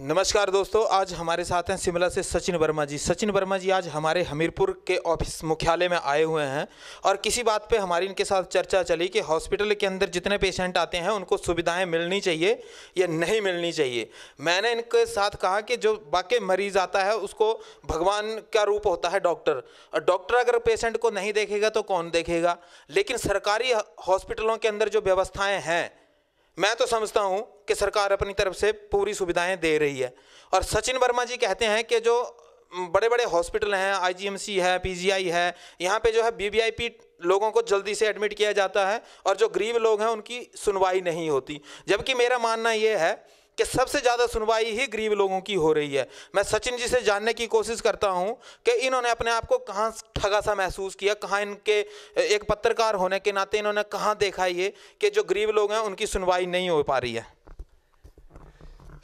नमस्कार दोस्तों आज हमारे साथ हैं शिमला से सचिन वर्मा जी सचिन वर्मा जी आज हमारे हमीरपुर के ऑफिस मुख्यालय में आए हुए हैं और किसी बात पे हमारी इनके साथ चर्चा चली कि हॉस्पिटल के अंदर जितने पेशेंट आते हैं उनको सुविधाएं मिलनी चाहिए या नहीं मिलनी चाहिए मैंने इनके साथ कहा कि जो बाकी मरीज़ आता है उसको भगवान का रूप होता है डॉक्टर और डॉक्टर अगर पेशेंट को नहीं देखेगा तो कौन देखेगा लेकिन सरकारी हॉस्पिटलों के अंदर जो व्यवस्थाएँ हैं मैं तो समझता हूं कि सरकार अपनी तरफ से पूरी सुविधाएं दे रही है और सचिन वर्मा जी कहते हैं कि जो बड़े बड़े हॉस्पिटल हैं आईजीएमसी है पीजीआई है यहाँ पे जो है बीवीआईपी लोगों को जल्दी से एडमिट किया जाता है और जो गरीब लोग हैं उनकी सुनवाई नहीं होती जबकि मेरा मानना ये है कि सबसे ज़्यादा सुनवाई ही गरीब लोगों की हो रही है मैं सचिन जी से जानने की कोशिश करता हूँ कि इन्होंने अपने आप को कहाँ ठगा सा महसूस किया कहाँ इनके एक पत्रकार होने के नाते इन्होंने कहाँ देखा ये कि जो गरीब लोग हैं उनकी सुनवाई नहीं हो पा रही है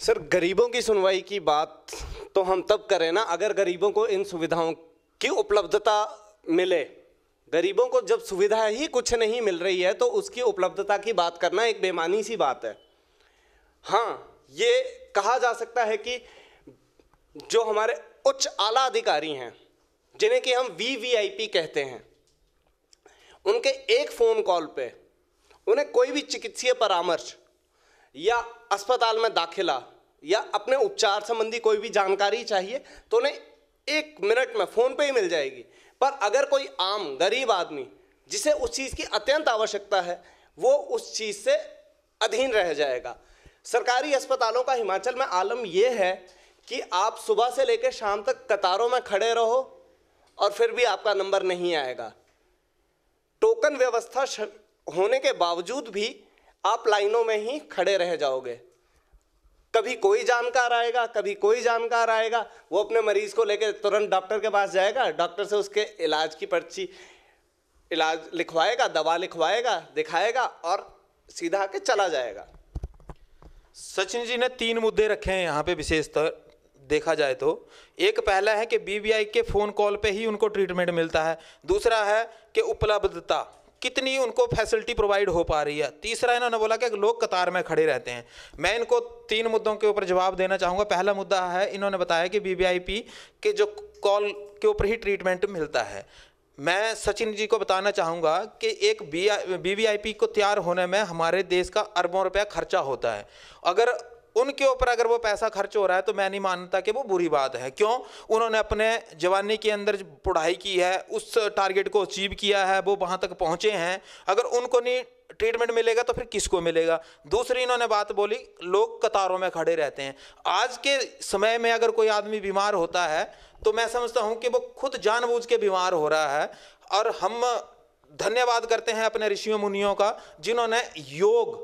सर गरीबों की सुनवाई की बात तो हम तब करें ना अगर गरीबों को इन सुविधाओं की उपलब्धता मिले गरीबों को जब सुविधा ही कुछ नहीं मिल रही है तो उसकी उपलब्धता की बात करना एक बेमानी सी बात है हाँ ये कहा जा सकता है कि जो हमारे उच्च आला अधिकारी हैं जिन्हें कि हम वी वी आई पी कहते हैं उनके एक फ़ोन कॉल पे उन्हें कोई भी चिकित्सीय परामर्श या अस्पताल में दाखिला या अपने उपचार संबंधी कोई भी जानकारी चाहिए तो उन्हें एक मिनट में फ़ोन पे ही मिल जाएगी पर अगर कोई आम गरीब आदमी जिसे उस चीज़ की अत्यंत आवश्यकता है वो उस चीज़ से अधीन रह जाएगा सरकारी अस्पतालों का हिमाचल में आलम यह है कि आप सुबह से लेकर शाम तक कतारों में खड़े रहो और फिर भी आपका नंबर नहीं आएगा टोकन व्यवस्था होने के बावजूद भी आप लाइनों में ही खड़े रह जाओगे कभी कोई जानकार आएगा कभी कोई जानकार आएगा वो अपने मरीज को लेकर तुरंत डॉक्टर के पास जाएगा डॉक्टर से उसके इलाज की पर्ची इलाज लिखवाएगा दवा लिखवाएगा दिखाएगा और सीधा के चला जाएगा सचिन जी ने तीन मुद्दे रखे हैं यहाँ पे विशेषतर देखा जाए तो एक पहला है कि बीबीआई के फ़ोन कॉल पे ही उनको ट्रीटमेंट मिलता है दूसरा है कि उपलब्धता कितनी उनको फैसिलिटी प्रोवाइड हो पा रही है तीसरा इन्होंने बोला कि लोग कतार में खड़े रहते हैं मैं इनको तीन मुद्दों के ऊपर जवाब देना चाहूँगा पहला मुद्दा है इन्होंने बताया कि वी के जो कॉल के ऊपर ही ट्रीटमेंट मिलता है मैं सचिन जी को बताना चाहूँगा कि एक बी वी आई पी को तैयार होने में हमारे देश का अरबों रुपया खर्चा होता है अगर उनके ऊपर अगर वो पैसा खर्च हो रहा है तो मैं नहीं मानता कि वो बुरी बात है क्यों उन्होंने अपने जवानी के अंदर पढ़ाई की है उस टारगेट को अचीव किया है वो वहाँ तक पहुँचे हैं अगर उनको नहीं ट्रीटमेंट मिलेगा तो फिर किसको मिलेगा दूसरी इन्होंने बात बोली लोग कतारों में खड़े रहते हैं आज के समय में अगर कोई आदमी बीमार होता है तो मैं समझता हूँ कि वो खुद जानबूझ के बीमार हो रहा है और हम धन्यवाद करते हैं अपने ऋषियों मुनियों का जिन्होंने योग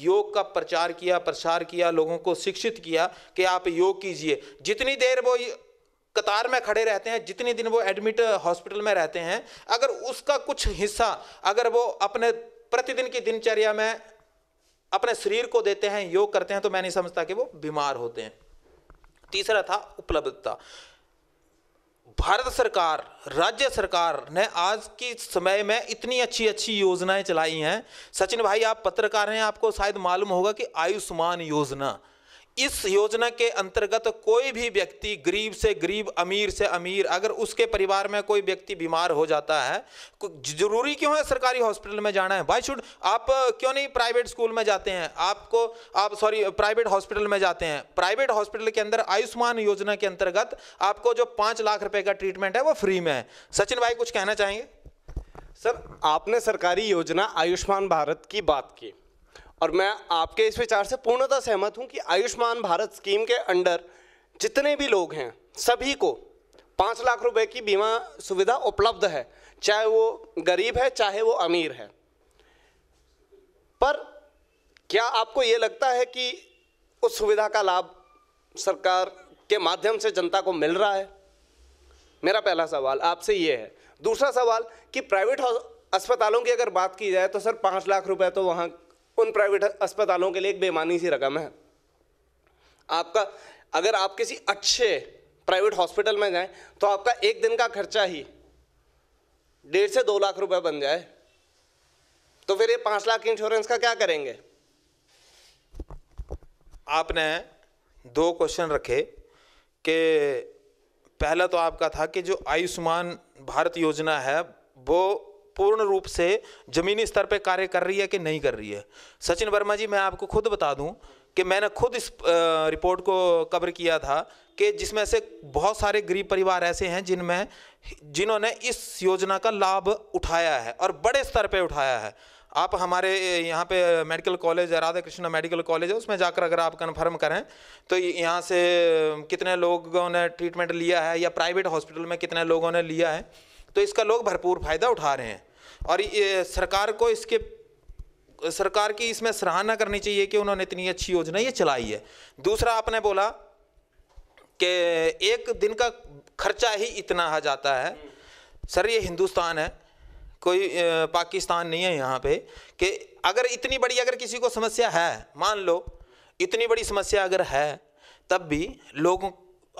योग का प्रचार किया प्रसार किया लोगों को शिक्षित किया कि आप योग कीजिए जितनी देर वो कतार में खड़े रहते हैं जितने दिन वो एडमिट हॉस्पिटल में रहते हैं अगर उसका कुछ हिस्सा अगर वो अपने प्रतिदिन की दिनचर्या में अपने शरीर को देते हैं योग करते हैं तो मैं नहीं समझता कि वो बीमार होते हैं तीसरा था उपलब्धता भारत सरकार राज्य सरकार ने आज के समय में इतनी अच्छी अच्छी योजनाएं चलाई हैं सचिन भाई आप पत्रकार हैं आपको शायद मालूम होगा कि आयुष्मान योजना इस योजना के अंतर्गत कोई भी व्यक्ति गरीब से गरीब अमीर से अमीर अगर उसके परिवार में कोई व्यक्ति बीमार हो जाता है जरूरी क्यों है सरकारी हॉस्पिटल में जाना है वाई शुड आप क्यों नहीं प्राइवेट स्कूल में जाते हैं आपको आप सॉरी प्राइवेट हॉस्पिटल में जाते हैं प्राइवेट हॉस्पिटल के अंदर आयुष्मान योजना के अंतर्गत आपको जो पाँच लाख रुपये का ट्रीटमेंट है वो फ्री में है सचिन भाई कुछ कहना चाहेंगे सर आपने सरकारी योजना आयुष्मान भारत की बात की और मैं आपके इस विचार से पूर्णतः सहमत हूँ कि आयुष्मान भारत स्कीम के अंडर जितने भी लोग हैं सभी को पाँच लाख रुपए की बीमा सुविधा उपलब्ध है चाहे वो गरीब है चाहे वो अमीर है पर क्या आपको ये लगता है कि उस सुविधा का लाभ सरकार के माध्यम से जनता को मिल रहा है मेरा पहला सवाल आपसे ये है दूसरा सवाल कि प्राइवेट अस्पतालों की अगर बात की जाए तो सर पाँच लाख रुपए तो वहाँ उन प्राइवेट अस्पतालों के लिए एक बेमानी सी रकम है आपका अगर आप किसी अच्छे प्राइवेट हॉस्पिटल में जाएं तो आपका एक दिन का खर्चा ही डेढ़ से दो लाख रुपए बन जाए तो फिर ये पाँच लाख इंश्योरेंस का क्या करेंगे आपने दो क्वेश्चन रखे कि पहला तो आपका था कि जो आयुष्मान भारत योजना है वो पूर्ण रूप से जमीनी स्तर पर कार्य कर रही है कि नहीं कर रही है सचिन वर्मा जी मैं आपको खुद बता दूँ कि मैंने खुद इस रिपोर्ट को कवर किया था कि जिसमें से बहुत सारे गरीब परिवार ऐसे हैं जिनमें जिन्होंने इस योजना का लाभ उठाया है और बड़े स्तर पे उठाया है आप हमारे यहाँ पे मेडिकल कॉलेज है राधा कृष्णा मेडिकल कॉलेज है उसमें जाकर अगर आप कन्फर्म करें तो यहाँ से कितने लोगों ने ट्रीटमेंट लिया है या प्राइवेट हॉस्पिटल में कितने लोगों ने लिया है तो इसका लोग भरपूर फ़ायदा उठा रहे हैं और सरकार को इसके सरकार की इसमें सराहना करनी चाहिए कि उन्होंने इतनी अच्छी योजना ये चलाई है दूसरा आपने बोला कि एक दिन का खर्चा ही इतना आ जाता है सर ये हिंदुस्तान है कोई पाकिस्तान नहीं है यहाँ पे कि अगर इतनी बड़ी अगर किसी को समस्या है मान लो इतनी बड़ी समस्या अगर है तब भी लोगों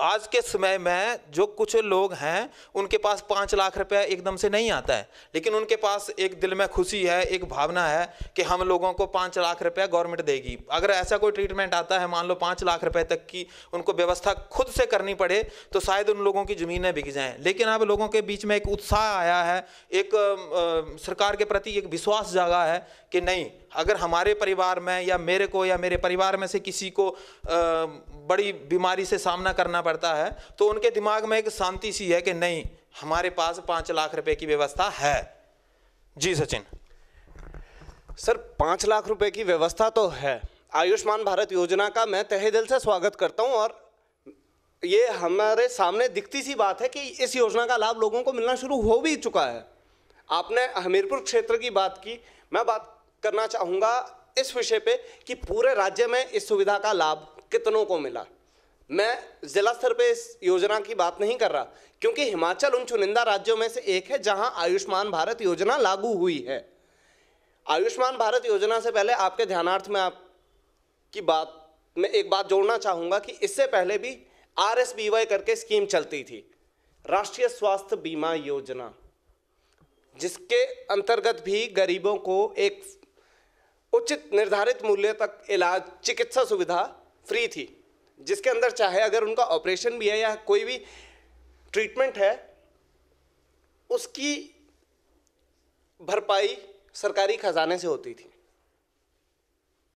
आज के समय में जो कुछ लोग हैं उनके पास पाँच लाख रुपए एकदम से नहीं आता है लेकिन उनके पास एक दिल में खुशी है एक भावना है कि हम लोगों को पाँच लाख रुपया गवर्नमेंट देगी अगर ऐसा कोई ट्रीटमेंट आता है मान लो पाँच लाख रुपए तक की उनको व्यवस्था खुद से करनी पड़े तो शायद उन लोगों की ज़मीनें बिक जाएँ लेकिन अब लोगों के बीच में एक उत्साह आया है एक आ, सरकार के प्रति एक विश्वास जागा है कि नहीं अगर हमारे परिवार में या मेरे को या मेरे परिवार में से किसी को बड़ी बीमारी से सामना करना पड़ता है तो उनके दिमाग में एक शांति सी है कि नहीं हमारे पास पाँच लाख रुपए की व्यवस्था है जी सचिन सर पाँच लाख रुपए की व्यवस्था तो है आयुष्मान भारत योजना का मैं तहे दिल से स्वागत करता हूँ और ये हमारे सामने दिखती सी बात है कि इस योजना का लाभ लोगों को मिलना शुरू हो भी चुका है आपने हमीरपुर क्षेत्र की बात की मैं बात करना चाहूँगा इस विषय पे कि पूरे राज्य में इस सुविधा का लाभ कितनों को मिला मैं जिला स्तर पे इस योजना की बात नहीं कर रहा क्योंकि हिमाचल उन चुनिंदा राज्यों में से एक है जहाँ आयुष्मान भारत योजना लागू हुई है आयुष्मान भारत योजना से पहले आपके ध्यानार्थ में आप की बात मैं एक बात जोड़ना चाहूँगा कि इससे पहले भी आर एस बी वाई करके स्कीम चलती थी राष्ट्रीय स्वास्थ्य बीमा योजना जिसके अंतर्गत भी गरीबों को एक उचित निर्धारित मूल्य तक इलाज चिकित्सा सुविधा फ्री थी जिसके अंदर चाहे अगर उनका ऑपरेशन भी है या कोई भी ट्रीटमेंट है उसकी भरपाई सरकारी खजाने से होती थी